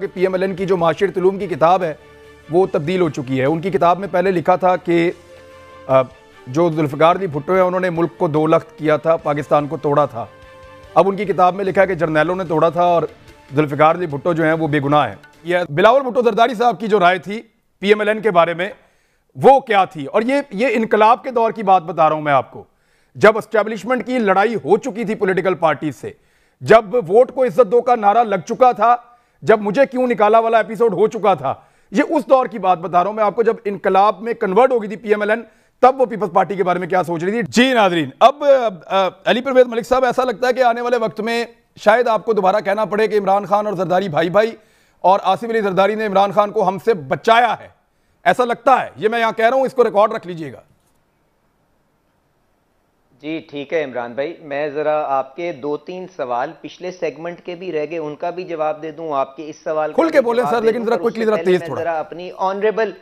कि पीएमएलएन की जो माशिर तलूम की किताब है वो तब्दील हो चुकी है उनकी किताब में पहले लिखा था कि जो जुल्फ़ार अली भुट्टो है उन्होंने मुल्क को दो लख्त किया था पाकिस्तान को तोड़ा था अब उनकी किताब में लिखा है कि जर्नैलों ने तोड़ा था और जुल्फ़ार अली भुट्टो जो हैं वो बेगुनाह हैं यह बिलावल भुट्टो जरदारी साहब की जो राय थी पी एम एल एन के बारे में वो क्या थी और ये ये इनकलाब के दौर की बात बता रहा हूँ मैं आपको जब इस्टेब्लिशमेंट की लड़ाई हो चुकी थी पोलिटिकल पार्टी से जब वोट को इज्जत दो का नारा लग चुका था जब मुझे क्यों निकाला वाला एपिसोड हो चुका था ये उस दौर की बात बता रहा हूं मैं आपको जब इनकलाब में कन्वर्ट गई थी पीएमएलएन तब वो पीपल्स पार्टी के बारे में क्या सोच रही थी जी नादरीन अब अली परवेज मलिक साहब ऐसा लगता है कि आने वाले वक्त में शायद आपको दोबारा कहना पड़े कि इमरान खान और जरदारी भाई भाई और आसिफ अली जरदारी ने इमरान खान को हमसे बचाया है ऐसा लगता है ये मैं यहां कह रहा हूं इसको रिकॉर्ड रख लीजिएगा जी ठीक है इमरान भाई मैं ज़रा आपके दो तीन सवाल पिछले सेगमेंट के भी रह गए उनका भी जवाब दे दूं आपके इस सवाल खुल के बोले सर लेकिन जरा क्विकली जरा तेज थोड़ा जरा अपनी ऑनरेबल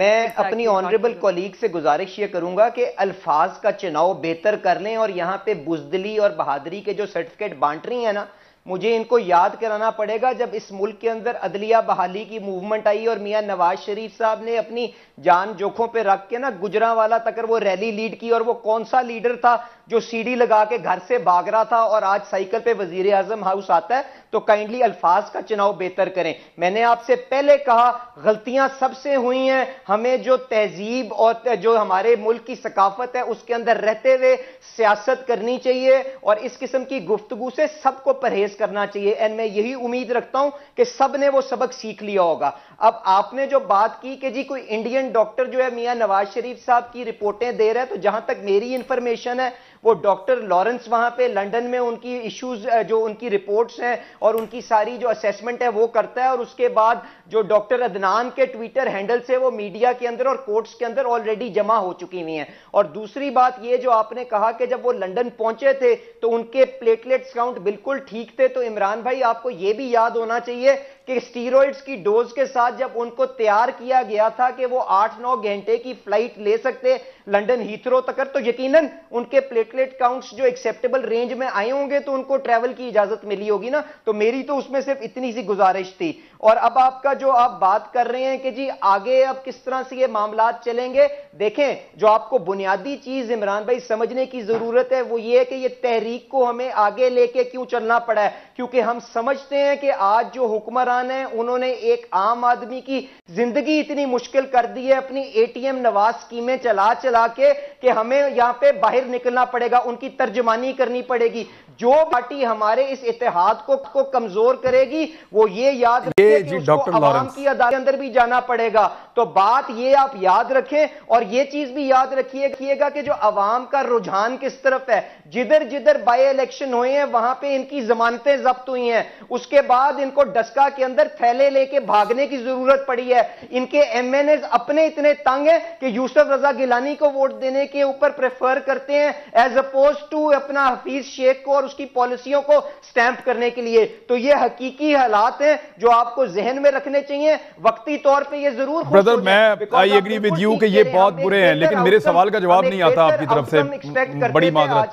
मैं अपनी ऑनरेबल कॉलीग से गुजारिश ये करूंगा कि अल्फाज का चुनाव बेहतर कर लें और यहाँ पे बुजदली और बहादरी के जो सर्टिफिकेट बांट रही है ना मुझे इनको याद कराना पड़ेगा जब इस मुल्क के अंदर अदलिया बहाली की मूवमेंट आई और मियां नवाज शरीफ साहब ने अपनी जान जोखों पे रख के ना गुजरा वाला तकर वो रैली लीड की और वो कौन सा लीडर था जो सीढ़ी लगा के घर से भाग रहा था और आज साइकिल पे वजीर आजम हाउस आता है तो काइंडली अल्फाज का चुनाव बेहतर करें मैंने आपसे पहले कहा गलतियां सबसे हुई हैं हमें जो तहजीब और जो हमारे मुल्क की सकाफत है उसके अंदर रहते हुए सियासत करनी चाहिए और इस किस्म की गुफ्तु से सबको परहेज करना चाहिए एंड मैं यही उम्मीद रखता हूं कि सब ने वो सबक सीख लिया होगा अब आपने जो बात की कि जी कोई इंडियन डॉक्टर जो है मियाँ नवाज शरीफ साहब की रिपोर्टें दे रहे हैं तो जहां तक मेरी इंफॉर्मेशन है वो डॉक्टर लॉरेंस वहां पे लंदन में उनकी इश्यूज जो उनकी रिपोर्ट्स हैं और उनकी सारी जो असेसमेंट है वो करता है और उसके बाद जो डॉक्टर अदनान के ट्विटर हैंडल से वो मीडिया के अंदर और कोर्ट्स के अंदर ऑलरेडी जमा हो चुकी हुई हैं और दूसरी बात ये जो आपने कहा कि जब वो लंदन पहुंचे थे तो उनके प्लेटलेट्स काउंट बिल्कुल ठीक थे तो इमरान भाई आपको यह भी याद होना चाहिए कि स्टीरोइड्स की डोज के साथ जब उनको तैयार किया गया था कि वो आठ नौ घंटे की फ्लाइट ले सकते लंदन हीथरो तक तो यकीनन उनके प्लेटलेट काउंट्स जो एक्सेप्टेबल रेंज में आए होंगे तो उनको ट्रैवल की इजाजत मिली होगी ना तो मेरी तो उसमें सिर्फ इतनी सी गुजारिश थी और अब आपका जो आप बात कर रहे हैं कि जी आगे अब किस तरह से ये मामला चलेंगे देखें जो आपको बुनियादी चीज इमरान भाई समझने की जरूरत है वो ये है कि ये तहरीक को हमें आगे लेके क्यों चलना पड़ा है क्योंकि हम समझते हैं कि आज जो हुक्मरान इंसान है उन्होंने एक आम आदमी की जिंदगी इतनी मुश्किल कर दी है अपनी एटीएम नवाज स्कीमें चला चला के कि हमें यहां पे बाहर निकलना पड़ेगा उनकी तर्जमानी करनी पड़ेगी जो पार्टी हमारे इस इतिहाद को, को कमजोर करेगी वो ये याद ये आवाम की अदालत अंदर भी जाना पड़ेगा तो बात ये आप याद रखें और ये चीज भी याद रखिएगा कि जो अवाम का रुझान किस तरफ है जिधर जिधर बाई इलेक्शन हुए हैं वहां पे इनकी जमानतें जब्त हुई हैं उसके बाद इनको डस्का के अंदर थैले लेके भागने की जरूरत पड़ी है इनके एम एन एज अपने इतने तंग है कि यूसुफ रजा गिलानी को वोट देने के ऊपर प्रेफर करते हैं एज अपोज टू अपना हफीज शेख को और उसकी पॉलिसियों को स्टैंप करने के लिए तो ये हकीकी हालात हैं जो आपको जहन में रखने चाहिए वक्ती तौर पर यह जरूर ब्रदर मैं आई एग्री विद यू कि ये बहुत बुरे हैं लेकिन मेरे सवाल का जवाब नहीं आता आपकी तरफ से बड़ी माजरा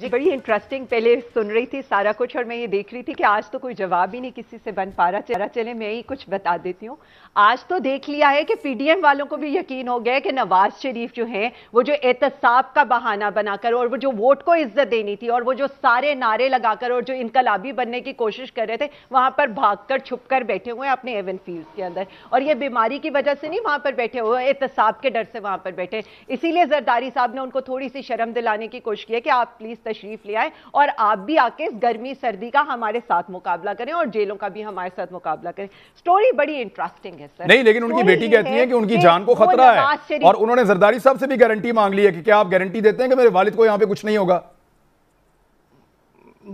जी बड़ी इंटरेस्टिंग पहले सुन रही थी सारा कुछ और मैं ये देख रही थी कि आज तो कोई जवाब ही नहीं किसी से बन पा रहा चला चले मैं ही कुछ बता देती हूँ आज तो देख लिया है कि पीडीएम वालों को भी यकीन हो गया कि नवाज शरीफ जो हैं वो जो एहतसाब का बहाना बनाकर और वो जो वोट को इज्जत देनी थी और वो जो सारे नारे लगाकर और जो इनकलाबी बनने की कोशिश कर रहे थे वहाँ पर भाग कर छुप कर बैठे हुए हैं अपने एवन फील्ड के अंदर और ये बीमारी की वजह से नहीं वहाँ पर बैठे हुए एहतसाब के डर से वहाँ पर बैठे इसीलिए जरदारी साहब ने उनको थोड़ी सी शर्म दिलाने की कोशिश की है कि आप प्लीज़ तशरीफ ले आए और आप भी आके इस गर्मी सर्दी का हमारे साथ मुकाबला करें और जेलों का भी हमारे साथ मुकाबला करें स्टोरी बड़ी इंटरेस्टिंग है सर नहीं लेकिन उनकी बेटी कहती है कि उनकी जान को खतरा है और उन्होंने जरदारी साहब से भी गारंटी मांग ली है कि क्या आप गारंटी देते हैं कि मेरे वालिद को यहाँ पे कुछ नहीं होगा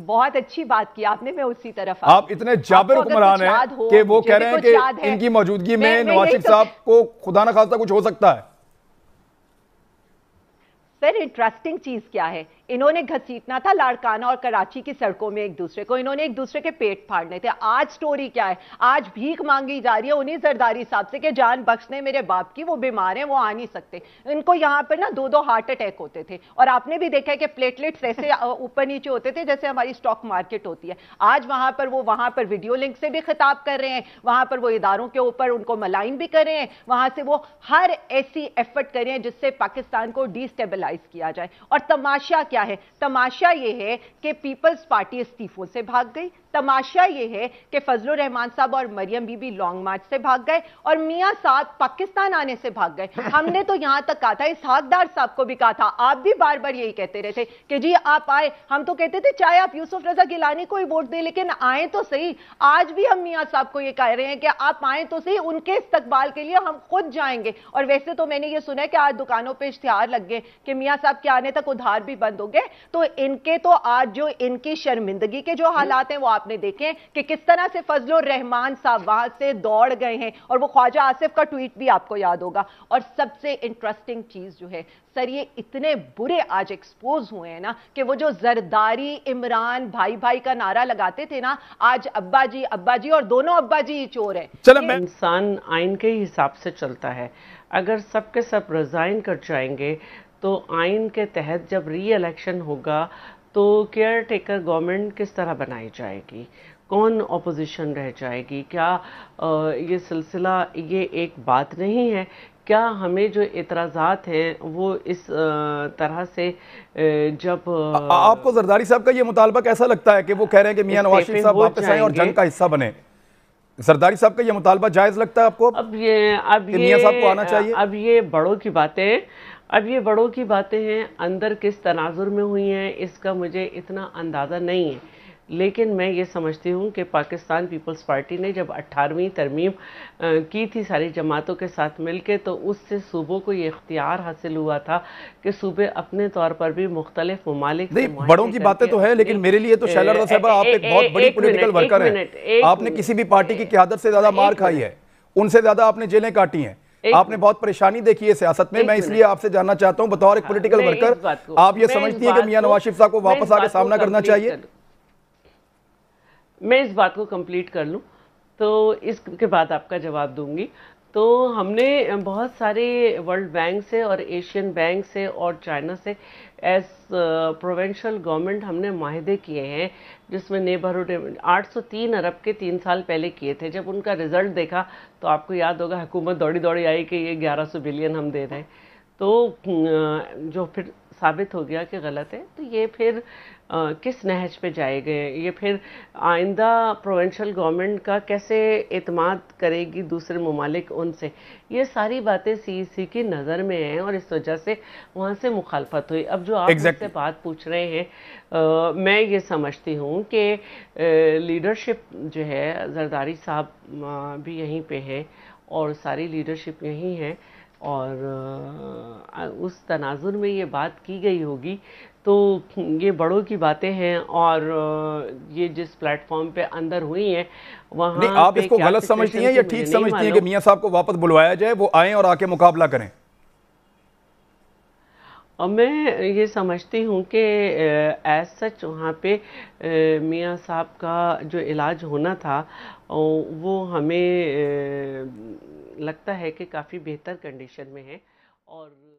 बहुत अच्छी बात की आपने मैं उसी तरफ आप इतने जाबिर हुक्मरान हैं कि वो कह रहे हैं कि इनकी मौजूदगी में नवाज शरीफ तो साहब को खुदा ना खासा कुछ हो सकता है सर इंटरेस्टिंग चीज क्या है इन्होंने घसीटना था लाड़काना और कराची की सड़कों में एक दूसरे को इन्होंने एक दूसरे के पेट फाड़ने थे आज स्टोरी क्या है आज भीख मांगी जा रही है उन्हीं जरदारी साहब से कि जान बख्शने मेरे बाप की वो बीमार हैं वो आ नहीं सकते इनको यहाँ पर ना दो दो हार्ट अटैक होते थे और आपने भी देखा है कि प्लेटलेट्स ऐसे ऊपर नीचे होते थे जैसे हमारी स्टॉक मार्केट होती है आज वहाँ पर वो वहाँ पर वीडियो लिंक से भी खिताब कर रहे हैं वहाँ पर वो इदारों के ऊपर उनको मलाइन भी कर रहे हैं वहाँ से वो हर ऐसी एफर्ट कर रहे हैं जिससे पाकिस्तान को डिस्टेबलाइज किया जाए और तमाशा क्या है तमाशा ये है कि पीपल्स पार्टी इस्तीफों से भाग गई तमाशा ये है कि फजल रहमान साहब और मरियम बीबी लॉन्ग मार्च से भाग गए और मियाँ साहब पाकिस्तान आने से भाग गए हमने तो यहाँ तक कहा था इस हाकदार साहब को भी कहा था आप भी बार बार यही कहते रहे थे कि जी आप आए हम तो कहते थे चाहे आप यूसुफ रजा गिलानी को ही वोट दें लेकिन आए तो सही आज भी हम मियाँ साहब को ये कह रहे हैं कि आप आए तो सही उनके इस्तकबाल के लिए हम खुद जाएंगे और वैसे तो मैंने ये सुना है कि आज दुकानों पर इश्तिहार लग गए कि मियाँ साहब के आने तक उधार भी बंद होंगे तो इनके तो आज जो इनकी शर्मिंदगी के जो हालात हैं वो आपने देखे कि किस तरह से फजल रहमान साहब वहां से दौड़ गए हैं और वो ख्वाजा आसिफ का ट्वीट भी आपको याद होगा और सबसे इंटरेस्टिंग चीज जो है सर ये इतने बुरे आज एक्सपोज हुए हैं ना कि वो जो जरदारी इमरान भाई भाई का नारा लगाते थे ना आज अब्बा जी अब्बा जी और दोनों अब्बा जी ही चोर हैं इंसान आइन के हिसाब से चलता है अगर सबके सब, सब रिजाइन कर जाएंगे तो आइन के तहत जब री इलेक्शन होगा तो केयर टेकर गवर्नमेंट किस तरह बनाई जाएगी कौन ऑपोजिशन रह जाएगी क्या ये सिलसिला ये एक बात नहीं है क्या हमें जो एतराज़ात हैं वो इस तरह से जब आ, आपको जरदारी साहब का ये मुतालबा कैसा लगता है कि वो कह रहे हैं कि मियां नवाज शरीफ साहब वापस आए और जंग का हिस्सा बने सरदारी साहब का ये मुतालबा जायज़ लगता है आपको अब ये अब ये मियाँ साहब को आना चाहिए अब ये बड़ों की बातें अब ये बड़ों की बातें हैं अंदर किस तनाजुर में हुई हैं इसका मुझे इतना अंदाज़ा नहीं है लेकिन मैं ये समझती हूँ कि पाकिस्तान पीपल्स पार्टी ने जब 18वीं तरमीम की थी सारी जमातों के साथ मिलके तो उससे सूबों को ये इख्तियार हासिल हुआ था कि सूबे अपने तौर पर भी मुख्तलिफ ममालिक बड़ों की बातें तो है लेकिन मेरे लिए तो शैलर तो साहब आप एक बहुत बड़ी पोलिटिकल वर्कर हैं आपने किसी भी पार्टी की क्यादत से ज़्यादा मार खाई है उनसे ज़्यादा आपने जेलें काटी हैं आपने बहुत परेशानी देखी है सियासत में मैं इसलिए आपसे जानना चाहता हूँ बतौर एक पोलिटिकल हाँ, वर्कर आप ये समझती है कि मियाँ नवाज शिफ साहब को वापस आके सामना करना चाहिए मैं इस बात को कंप्लीट कर लूं तो इसके बाद आपका जवाब दूंगी तो हमने बहुत सारे वर्ल्ड बैंक से और एशियन बैंक से और चाइना से एस प्रोवेंशल गवर्नमेंट हमने माहदे किए हैं जिसमें नेबरहुड 803 अरब के तीन साल पहले किए थे जब उनका रिजल्ट देखा तो आपको याद होगा हुकूमत दौड़ी दौड़ी आई कि ये 1100 बिलियन हम दे रहे हैं तो जो फिर साबित हो गया कि गलत है तो ये फिर आ, किस नहज पे गए ये फिर आइंदा प्रोवेंशल गवर्नमेंट का कैसे अतमाद करेगी दूसरे ममालिक उनसे ये सारी बातें सी सी की नज़र में हैं और इस वजह से वहाँ से मुखालफत हुई अब जो आप exactly. बात पूछ रहे हैं आ, मैं ये समझती हूँ कि लीडरशिप जो है जरदारी साहब भी यहीं पे है और सारी लीडरशिप यहीं है और उस तनाजुर में ये बात की गई होगी तो ये बड़ों की बातें हैं और ये जिस प्लेटफॉर्म पे अंदर हुई हैं वहाँ आप इसको गलत समझती हैं या ठीक समझती हैं कि मियाँ साहब को वापस बुलवाया जाए वो आएँ और आके मुकाबला करें और मैं ये समझती हूँ कि एज सच वहाँ पे मियाँ साहब का जो इलाज होना था वो हमें लगता है कि काफ़ी बेहतर कंडीशन में है और